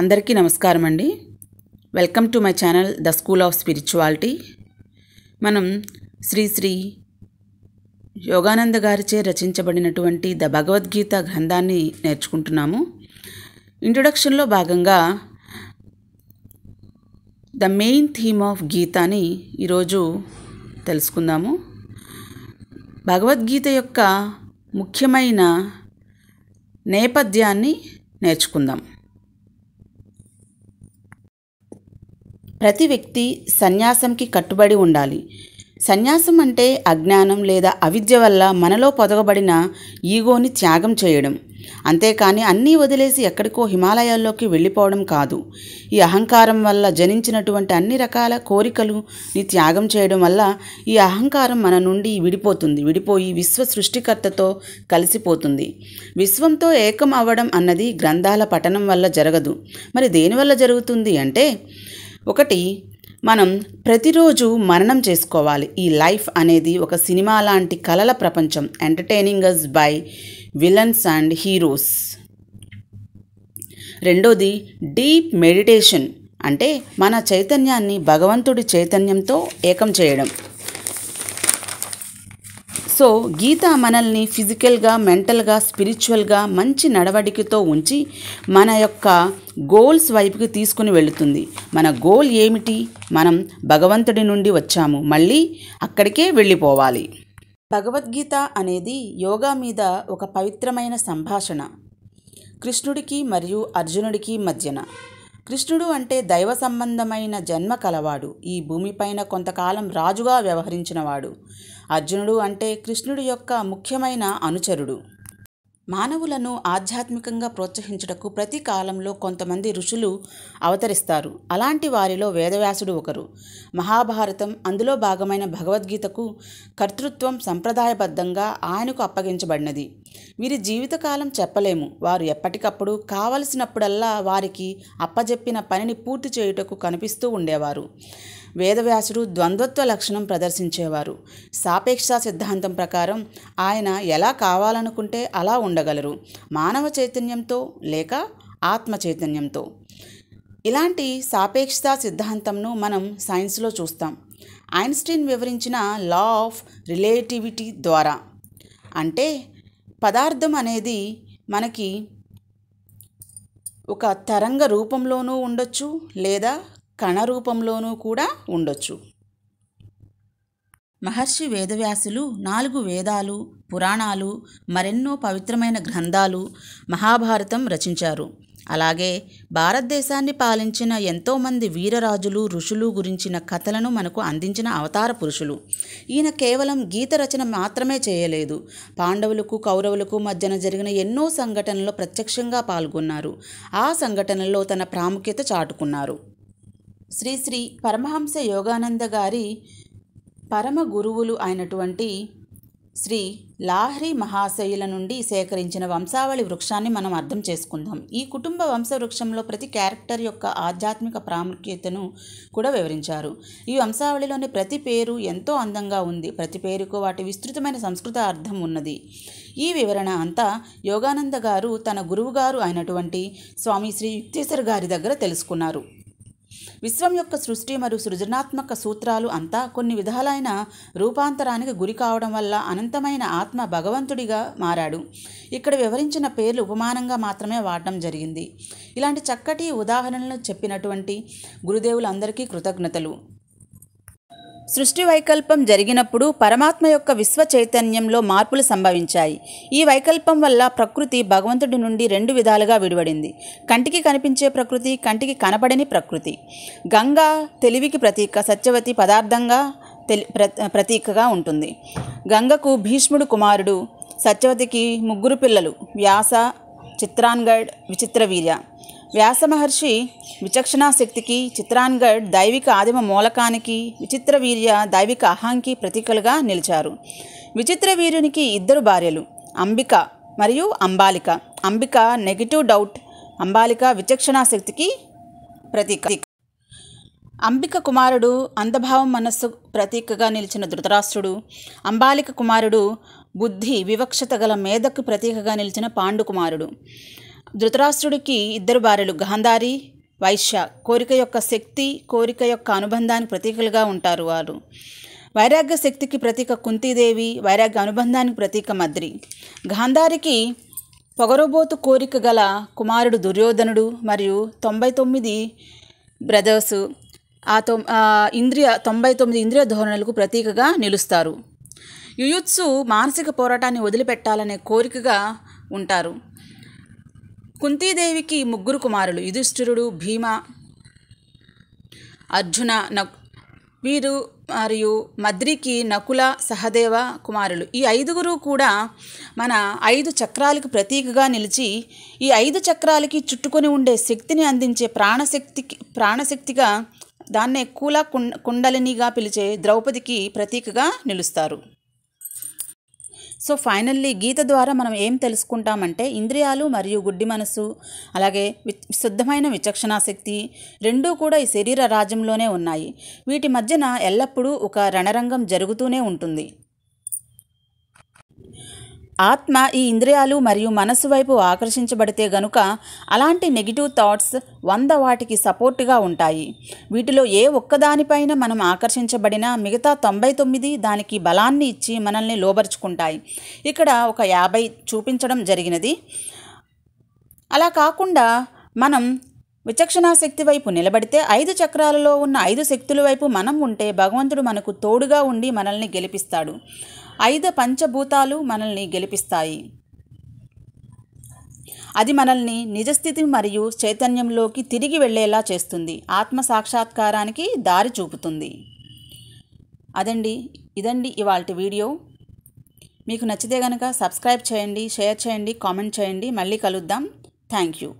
అందరికీ నమస్కారం అండి welcome to my channel the school of spirituality మనం శ్రీ శ్రీ యోగానంద గారిచే రచించబడినటువంటి ద భగవద్గీత గ్రంథాన్ని నేర్చుకుంటున్నాము ఇంట్రొడక్షన్లో భాగంగా the main theme of Gita అని ఈరోజు తెలుసుకుందాము భగవద్గీత యొక్క ముఖ్యమైన నేపథ్యాన్ని నేర్చుకుందాం ప్రతి వ్యక్తి సన్యాసంకి కట్టుబడి ఉండాలి సన్యాసం అంటే అజ్ఞానం లేదా అవిద్య వల్ల మనలో పొదగబడిన ఈగోని త్యాగం చేయడం అంతేకాని అన్నీ వదిలేసి ఎక్కడికో హిమాలయాల్లోకి వెళ్ళిపోవడం కాదు ఈ అహంకారం వల్ల జనించినటువంటి అన్ని రకాల కోరికలు ని త్యాగం చేయడం వల్ల ఈ అహంకారం మన నుండి విడిపోతుంది విడిపోయి విశ్వ సృష్టికర్తతో కలిసిపోతుంది విశ్వంతో ఏకం అవ్వడం అన్నది గ్రంథాల పఠనం వల్ల జరగదు మరి దేనివల్ల జరుగుతుంది అంటే ఒకటి మనం ప్రతిరోజు మననం చేసుకోవాలి ఈ లైఫ్ అనేది ఒక సినిమా లాంటి కలల ప్రపంచం entertaining us by villains and heroes రెండోది డీప్ మెడిటేషన్ అంటే మన చైతన్యాన్ని భగవంతుడి చైతన్యంతో ఏకం చేయడం సో గీత మనల్ని ఫిజికల్గా మెంటల్గా స్పిరిచువల్గా మంచి నడవడికతో ఉంచి మన యొక్క గోల్స్ వైపుకి తీసుకుని వెళుతుంది మన గోల్ ఏమిటి మనం భగవంతుడి నుండి వచ్చాము మళ్ళీ అక్కడికే వెళ్ళిపోవాలి భగవద్గీత అనేది యోగా మీద ఒక పవిత్రమైన సంభాషణ కృష్ణుడికి మరియు అర్జునుడికి మధ్యన కృష్ణుడు అంటే దైవ సంబంధమైన జన్మ కలవాడు ఈ భూమిపైన కొంతకాలం రాజుగా వ్యవహరించినవాడు అర్జునుడు అంటే కృష్ణుడు యొక్క ముఖ్యమైన అనుచరుడు మానవులను ఆధ్యాత్మికంగా ప్రోత్సహించుటకు ప్రతి కాలంలో కొంతమంది ఋషులు అవతరిస్తారు అలాంటి వారిలో వేదవ్యాసుడు ఒకరు మహాభారతం అందులో భాగమైన భగవద్గీతకు కర్తృత్వం సంప్రదాయబద్ధంగా ఆయనకు అప్పగించబడినది వీరి జీవితకాలం చెప్పలేము వారు ఎప్పటికప్పుడు కావలసినప్పుడల్లా వారికి అప్పజెప్పిన పనిని పూర్తి చేయుటకు కనిపిస్తూ ఉండేవారు వేదవ్యాసుడు ద్వంద్వత్వ లక్షణం ప్రదర్శించేవారు సాపేక్ష సిద్ధాంతం ప్రకారం ఆయన ఎలా కావాలనుకుంటే అలా ఉండగలరు మానవ చైతన్యంతో లేక ఆత్మ చైతన్యంతో ఇలాంటి సాపేక్షత సిద్ధాంతంను మనం సైన్స్లో చూస్తాం ఐన్స్టీన్ వివరించిన లా ఆఫ్ రిలేటివిటీ ద్వారా అంటే పదార్థం అనేది మనకి ఒక తరంగ రూపంలోనూ ఉండొచ్చు లేదా కణ రూపంలోనూ కూడా ఉండొచ్చు మహర్షి వేదవ్యాసులు నాలుగు వేదాలు పురాణాలు మరెన్నో పవిత్రమైన గ్రంథాలు మహాభారతం రచించారు అలాగే భారతదేశాన్ని పాలించిన ఎంతోమంది వీరరాజులు ఋషులు గురించిన కథలను మనకు అందించిన అవతార పురుషులు ఈయన కేవలం గీత రచన మాత్రమే చేయలేదు పాండవులకు కౌరవులకు మధ్యన జరిగిన ఎన్నో సంఘటనల్లో ప్రత్యక్షంగా పాల్గొన్నారు ఆ సంఘటనల్లో తన ప్రాముఖ్యత చాటుకున్నారు శ్రీశ్రీ పరమహంస యోగానంద గారి పరమ గురువులు అయినటువంటి శ్రీ లాహ్రి మహాశయుల నుండి సేకరించిన వంశావళి వృక్షాన్ని మనం అర్థం చేసుకుందాం ఈ కుటుంబ వంశవృక్షంలో ప్రతి క్యారెక్టర్ యొక్క ఆధ్యాత్మిక ప్రాముఖ్యతను కూడా వివరించారు ఈ వంశావళిలోని ప్రతి పేరు ఎంతో అందంగా ఉంది ప్రతి పేరుకు వాటి విస్తృతమైన సంస్కృత అర్థం ఉన్నది ఈ వివరణ అంతా యోగానంద గారు తన గురువుగారు అయినటువంటి స్వామి శ్రీ యుక్తేశ్వర్ గారి దగ్గర తెలుసుకున్నారు విశ్వం యొక్క సృష్టి మరియు సృజనాత్మక సూత్రాలు అంతా కొన్ని విధాలైన రూపాంతరానికి గురి కావడం వల్ల అనంతమైన ఆత్మ భగవంతుడిగా మారాడు ఇక్కడ వివరించిన పేర్లు ఉపమానంగా మాత్రమే వాడటం జరిగింది ఇలాంటి చక్కటి ఉదాహరణలు చెప్పినటువంటి గురుదేవులందరికీ కృతజ్ఞతలు సృష్టి వైకల్పం జరిగినప్పుడు పరమాత్మ యొక్క విశ్వ చైతన్యంలో మార్పులు సంభవించాయి ఈ వైకల్పం వల్ల ప్రకృతి భగవంతుడి నుండి రెండు విధాలుగా విడివడింది కంటికి కనిపించే ప్రకృతి కంటికి కనపడని ప్రకృతి గంగా తెలివికి ప్రతీక సత్యవతి పదార్థంగా తెలి ప్రతీకగా ఉంటుంది గంగకు భీష్ముడు కుమారుడు సత్యవతికి ముగ్గురు పిల్లలు వ్యాస చిత్రాన్గఢ్ విచిత్రవీర్య వ్యాసమహర్షి విచక్షణాశక్తికి చిత్రాన్గఢ్ దైవిక ఆదిమ మూలకానికి విచిత్ర వీర్య దైవిక అహాంకి ప్రతీకలుగా నిలిచారు విచిత్ర వీర్యునికి ఇద్దరు భార్యలు అంబిక మరియు అంబాలిక అంబిక నెగిటివ్ డౌట్ అంబాలిక విచక్షణాశక్తికి ప్రతీక అంబిక కుమారుడు అందభావం మనస్సు ప్రతీకగా నిలిచిన ధృతరాష్ట్రుడు అంబాలిక కుమారుడు బుద్ధి వివక్షత గల మేధకు ప్రతీకగా నిలిచిన పాండుకుమారుడు ధృతరాష్ట్రుడికి ఇద్దరు భార్యలు గాంధారి వైశ్య కోరిక యొక్క శక్తి కోరిక యొక్క అనుబంధానికి ప్రతీకలుగా ఉంటారు వారు వైరాగ్య శక్తికి ప్రతీక కుంతీదేవి వైరాగ్య అనుబంధానికి ప్రతీక మద్రి గాంధారికి పొగరబోతు కోరిక గల కుమారుడు దుర్యోధనుడు మరియు తొంభై తొమ్మిది బ్రదర్స్ ఆ తొ ఇంద్రియ తొంభై తొమ్మిది ఇంద్రియ ధోరణులకు ప్రతీకగా నిలుస్తారు యుయుత్సు మానసిక పోరాటాన్ని వదిలిపెట్టాలనే కోరికగా ఉంటారు కుంతీదేవికి ముగ్గురు కుమారులు యుధిష్ఠిరుడు భీమ అర్జున వీరు మరియు మద్రికి నకుల సహదేవ కుమారులు ఈ ఐదుగురు కూడా మన ఐదు చక్రాలకు ప్రతీకగా నిలిచి ఈ ఐదు చక్రాలకి చుట్టుకొని ఉండే శక్తిని అందించే ప్రాణశక్తికి ప్రాణశక్తిగా దాన్నే కూల కుండలినిగా పిలిచే ద్రౌపదికి ప్రతీకగా నిలుస్తారు సో ఫైనల్లీ గీత ద్వారా మనం ఏం తెలుసుకుంటామంటే ఇంద్రియాలు మరియు గుడ్డి మనసు అలాగే శుద్ధమైన విచక్షణాశక్తి రెండూ కూడా ఈ శరీర రాజ్యంలోనే ఉన్నాయి వీటి మధ్యన ఎల్లప్పుడూ ఒక రణరంగం జరుగుతూనే ఉంటుంది ఆత్మ ఈ ఇంద్రియాలు మరియు మనసు వైపు ఆకర్షించబడితే గనుక అలాంటి నెగిటివ్ థాట్స్ వంద వాటికి సపోర్ట్గా ఉంటాయి వీటిలో ఏ ఒక్కదానిపైన మనం ఆకర్షించబడినా మిగతా తొంభై తొమ్మిది దానికి బలాన్ని ఇచ్చి మనల్ని లోబరుచుకుంటాయి ఇక్కడ ఒక యాభై చూపించడం జరిగినది అలా కాకుండా మనం విచక్షణా శక్తి వైపు నిలబడితే ఐదు చక్రాలలో ఉన్న ఐదు శక్తుల వైపు మనం ఉంటే భగవంతుడు మనకు తోడుగా ఉండి మనల్ని గెలిపిస్తాడు ఐదు పంచభూతాలు మనల్ని గెలిపిస్తాయి అది మనల్ని నిజస్థితి మరియు చైతన్యంలోకి తిరిగి వెళ్ళేలా చేస్తుంది ఆత్మ సాక్షాత్కారానికి దారి చూపుతుంది అదండి ఇదండి ఇవాళ వీడియో మీకు నచ్చితే కనుక సబ్స్క్రైబ్ చేయండి షేర్ చేయండి కామెంట్ చేయండి మళ్ళీ కలుద్దాం థ్యాంక్ యూ